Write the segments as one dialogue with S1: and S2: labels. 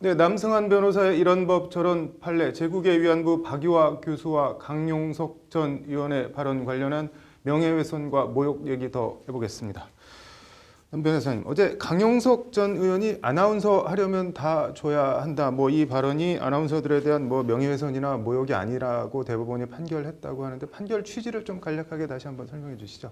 S1: 네, 남승한 변호사의 이런 법 저런 판례, 제국의 위안부 박유화 교수와 강용석 전 의원의 발언 관련한 명예훼손과 모욕 얘기 더 해보겠습니다. 남 변호사님, 어제 강용석 전 의원이 아나운서 하려면 다 줘야 한다. 뭐 이 발언이 아나운서들에 대한 뭐 명예훼손이나 모욕이 아니라고 대법원이 판결했다고 하는데 판결 취지를 좀 간략하게 다시 한번 설명해 주시죠.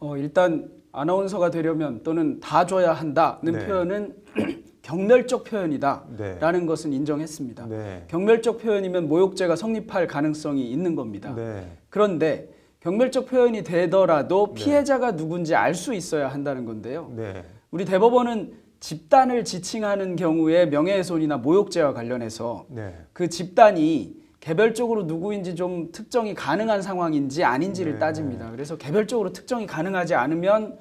S1: 어, 일단 아나운서가 되려면 또는 다 줘야 한다는 네. 표현은
S2: 경멸적 표현이다라는 네. 것은 인정했습니다. 네. 경멸적 표현이면 모욕죄가 성립할 가능성이 있는 겁니다. 네. 그런데 경멸적 표현이 되더라도 네. 피해자가 누군지 알 수 있어야 한다는 건데요. 네. 우리 대법원은 집단을 지칭하는 경우에 명예훼손이나 모욕죄와 관련해서 네. 그 집단이 개별적으로 누구인지 좀 특정이 가능한 상황인지 아닌지를 따집니다. 그래서 개별적으로 특정이 가능하지 않으면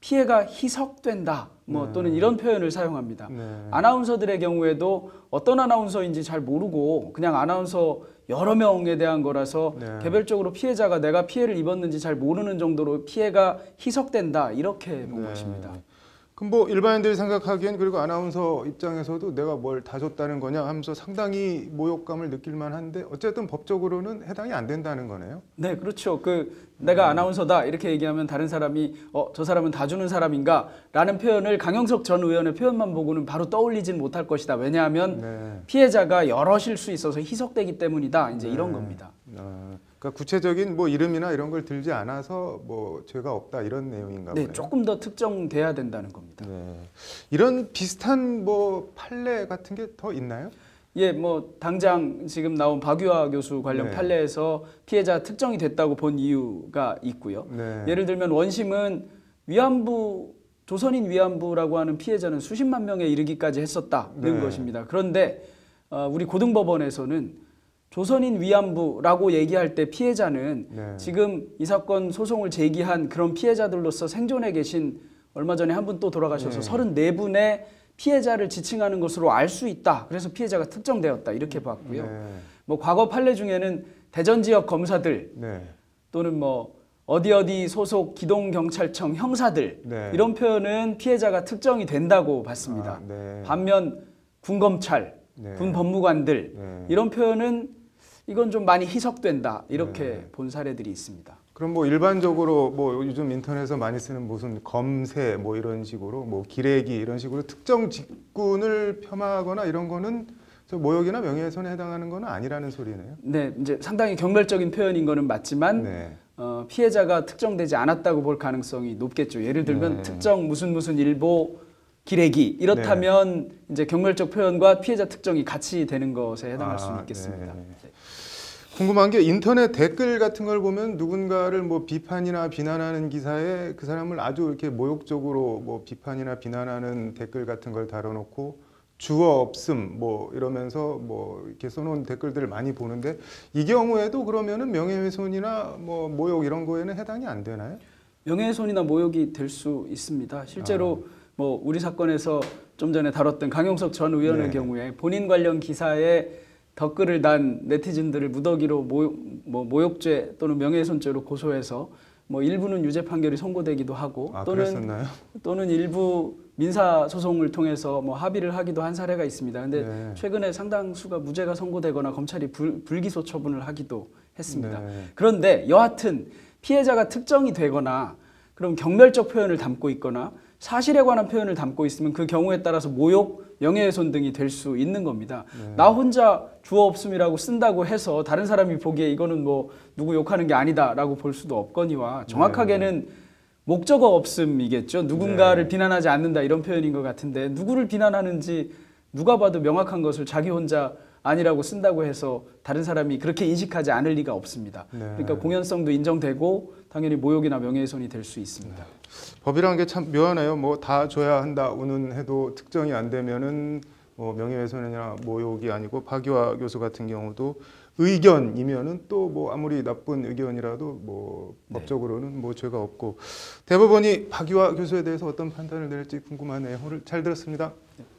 S2: 피해가 희석된다. 뭐 네. 또는 이런 표현을 사용합니다. 네. 아나운서들의 경우에도 어떤 아나운서인지 잘 모르고 그냥 아나운서 여러 명에 대한 거라서 네. 개별적으로 피해자가 내가 피해를 입었는지
S1: 잘 모르는 정도로 피해가 희석된다 이렇게 본 네. 것입니다. 그럼 뭐 일반인들이 생각하기엔 그리고 아나운서 입장에서도 내가 뭘 다 줬다는 거냐 하면서 상당히 모욕감을 느낄 만한데 어쨌든 법적으로는 해당이 안 된다는 거네요. 네, 그렇죠. 그
S2: 내가 음. 아나운서다 이렇게 얘기하면 다른 사람이 어, 저 사람은 다 주는 사람인가라는 표현을 강영석 전 의원의 표현만 보고는 바로 떠올리진 못할 것이다. 왜냐하면 네. 피해자가 여러실수 있어서 희석되기 때문이다. 이제 네. 이런 겁니다.
S1: 아. 그러니까 구체적인 뭐 이름이나 이런 걸 들지 않아서 뭐 죄가 없다 이런 내용인가 네, 보네요. 조금 더 특정돼야 된다는 겁니다. 네. 이런 비슷한 뭐 판례 같은 게 더 있나요? 예, 뭐
S2: 당장 지금 나온 박유하 교수 관련 네. 판례에서 피해자 특정이 됐다고 본 이유가 있고요. 네. 예를 들면 원심은 위안부 조선인 위안부라고 하는 피해자는 수십만 명에 이르기까지 했었다는 네. 것입니다. 그런데 어, 우리 고등법원에서는 조선인 위안부라고 얘기할 때 피해자는 네. 지금 이 사건 소송을 제기한 그런 피해자들로서 생존해 계신 얼마 전에 한 분 또 돌아가셔서 네. 34분의 피해자를 지칭하는 것으로 알 수 있다. 그래서 피해자가 특정되었다. 이렇게 봤고요. 네. 뭐 과거 판례 중에는 대전 지역 검사들 네. 또는 뭐 어디 어디 소속 기동 경찰청 형사들 네. 이런 표현은 피해자가 특정이 된다고 봤습니다. 아, 네. 반면 군검찰, 네. 군 법무관들 네. 이런 표현은 이건 좀 많이 희석된다 이렇게 네. 본 사례들이 있습니다.
S1: 그럼 뭐 일반적으로 뭐 요즘 인터넷에서 많이 쓰는 무슨 검세 뭐 이런 식으로 뭐 기레기 이런 식으로 특정 직군을 폄하하거나 이런 거는 모욕이나 명예훼손에 해당하는 건 아니라는 소리네요. 네, 이제 상당히 경멸적인 표현인 거는 맞지만 네. 어,
S2: 피해자가 특정되지 않았다고 볼 가능성이 높겠죠. 예를 들면 네. 특정 무슨 무슨 일보
S1: 기레기 이렇다면
S2: 네. 이제 경멸적 표현과 피해자 특정이 같이 되는 것에 해당할 아, 수 있겠습니다.
S1: 네, 네, 네. 네. 궁금한 게 인터넷 댓글 같은 걸 보면 누군가를 뭐 비판이나 비난하는 기사에 그 사람을 아주 이렇게 모욕적으로 뭐 비판이나 비난하는 댓글 같은 걸 달아놓고 주어 없음 뭐 이러면서 뭐 이렇게 써놓은 댓글들을 많이 보는데 이 경우에도 그러면은 명예훼손이나 뭐 모욕 이런 거에는 해당이 안 되나요? 명예훼손이나 모욕이 될 수 있습니다. 실제로 아. 뭐 우리
S2: 사건에서 좀 전에 다뤘던 강용석 전 의원의 네. 경우에 본인 관련 기사에 덧글을 단 네티즌들을 무더기로 모, 뭐 모욕죄 또는 명예훼손죄로 고소해서 뭐 일부는 유죄 판결이 선고되기도 하고 아, 또는 그랬었나요? 또는 일부 민사 소송을 통해서 뭐 합의를 하기도 한 사례가 있습니다. 근데 네. 최근에 상당수가 무죄가 선고되거나 검찰이 불, 불기소 처분을 하기도 했습니다. 네. 그런데 여하튼 피해자가 특정이 되거나 그럼 경멸적 표현을 담고 있거나 사실에 관한 표현을 담고 있으면 그 경우에 따라서 모욕, 영예훼손 등이 될 수 있는 겁니다. 네. 나 혼자 주어 없음이라고 쓴다고 해서 다른 사람이 보기에 이거는 뭐 누구 욕하는 게 아니다라고 볼 수도 없거니와 네. 정확하게는 네. 목적어 없음이겠죠. 누군가를 네. 비난하지 않는다 이런 표현인 것 같은데 누구를 비난하는지 누가 봐도 명확한 것을 자기 혼자 아니라고 쓴다고 해서 다른 사람이 그렇게 인식하지 않을 리가 없습니다. 네. 그러니까 공연성도 인정되고 당연히 모욕이나 명예훼손이 될 수 있습니다.
S1: 네. 법이라는 게참 묘하네요. 뭐 다 줘야 한다 우는 해도 특정이 안 되면은 뭐 명예훼손이나 모욕이 아니고 박유아 교수 같은 경우도 의견이면은 또 뭐 아무리 나쁜 의견이라도 뭐 네. 법적으로는 뭐 죄가 없고 대법원이 박유아 교수에 대해서 어떤 판단을 내릴지 궁금하네요. 오늘 잘 들었습니다. 네.